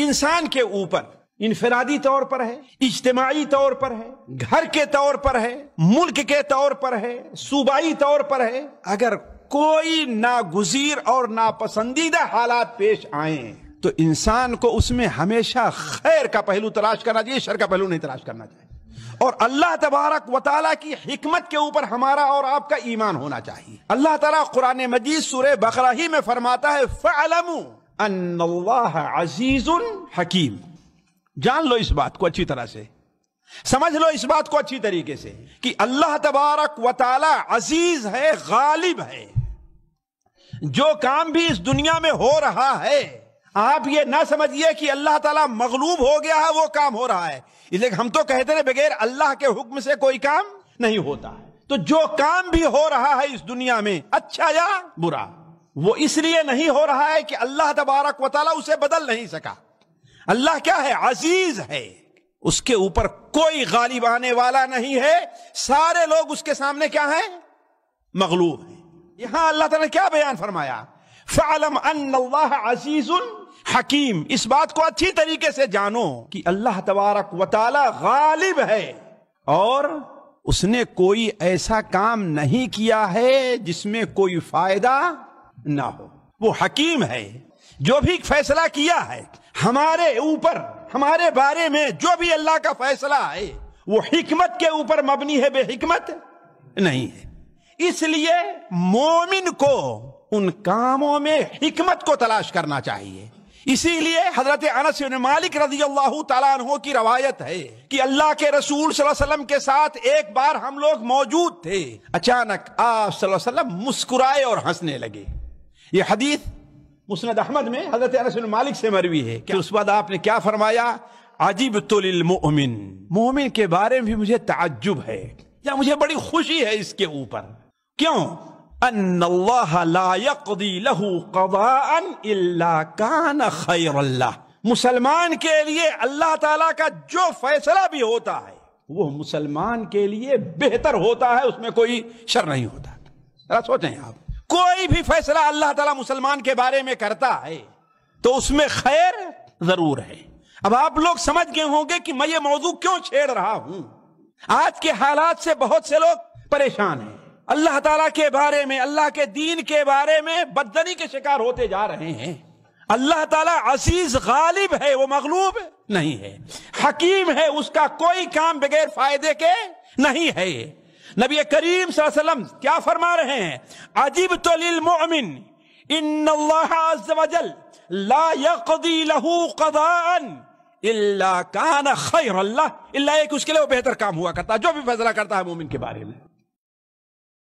इंसान के ऊपर इनफरादी तौर पर है इज्तमाही तौर पर है घर के तौर पर है मुल्क के तौर पर है सूबाई तौर पर है अगर कोई नागुजीर और नापसंदीदा हालात पेश आए तो इंसान को उसमें हमेशा खैर का पहलू तलाश करना चाहिए शर का पहलू नहीं तलाश करना चाहिए और अल्लाह तबारक वाली की हमत के ऊपर हमारा और आपका ईमान होना चाहिए अल्लाह तला कुरान मजीद सुर बकरा ही में फरमाता है फ़लमू अन्नल्लाह हकीम जान लो इस बात को अच्छी तरह से समझ लो इस बात को अच्छी तरीके से कि अल्लाह तबारक वाली अजीज है गालिब है जो काम भी इस दुनिया में हो रहा है आप ये ना समझिए कि अल्लाह ताला मगलूब हो गया है वो काम हो रहा है इसलिए हम तो कहते हैं बगैर अल्लाह के हुक्म से कोई काम नहीं होता तो जो काम भी हो रहा है इस दुनिया में अच्छा या बुरा वो इसलिए नहीं हो रहा है कि अल्लाह तबारक वाला उसे बदल नहीं सका अल्लाह क्या है अजीज है उसके ऊपर कोई गालिब आने वाला नहीं है सारे लोग उसके सामने क्या है मगलूब है यहां अल्लाह तला क्या बयान फरमाया फलम अजीज उन हकीम इस बात को अच्छी तरीके से जानो कि अल्लाह तबारक वाला गालिब है और उसने कोई ऐसा काम नहीं किया है जिसमें कोई फायदा ना हो वो हकीम है जो भी फैसला किया है हमारे ऊपर हमारे बारे में जो भी अल्लाह का फैसला है वो हिकमत के ऊपर मबनी है बेहिकमत नहीं है इसलिए मोमिन को उन कामों में हिकमत को तलाश करना चाहिए इसीलिए हजरत अनस मालिक रजी अल्लाह तला की रवायत है कि अल्लाह के रसूल वसल्लम के साथ एक बार हम लोग मौजूद थे अचानक आप वसल्लम मुस्कुराए और हंसने लगे ये हदीस मुस्नद अहमद में हजरत अनस मालिक से मरवी है कि उस बाद आपने क्या फरमाया अजीब तोमिन मोमिन के बारे में भी मुझे ताज्जुब है या मुझे बड़ी खुशी है इसके ऊपर क्यों मुसलमान के लिए अल्लाह ताला का जो फैसला भी होता है वो मुसलमान के लिए बेहतर होता है उसमें कोई शर नहीं होता सोचें आप कोई भी फैसला अल्लाह ताला मुसलमान के बारे में करता है तो उसमें खैर जरूर है अब आप लोग समझ गए होंगे कि मैं ये मौजू क्यों छेड़ रहा हूं आज के हालात से बहुत से लोग परेशान हैं अल्लाह ताला के बारे में अल्लाह के दीन के बारे में बदनी के शिकार होते जा रहे हैं अल्लाह ताला अजीज गालिब है वो मगलूब नहीं है हकीम है उसका कोई काम बगैर फायदे के नहीं है नबी करीम सलम क्या फरमा रहे हैं अजीब तोमिन इन इल्ला एक उसके लिए वो बेहतर काम हुआ करता है जो भी फैसला करता है मोमिन के बारे में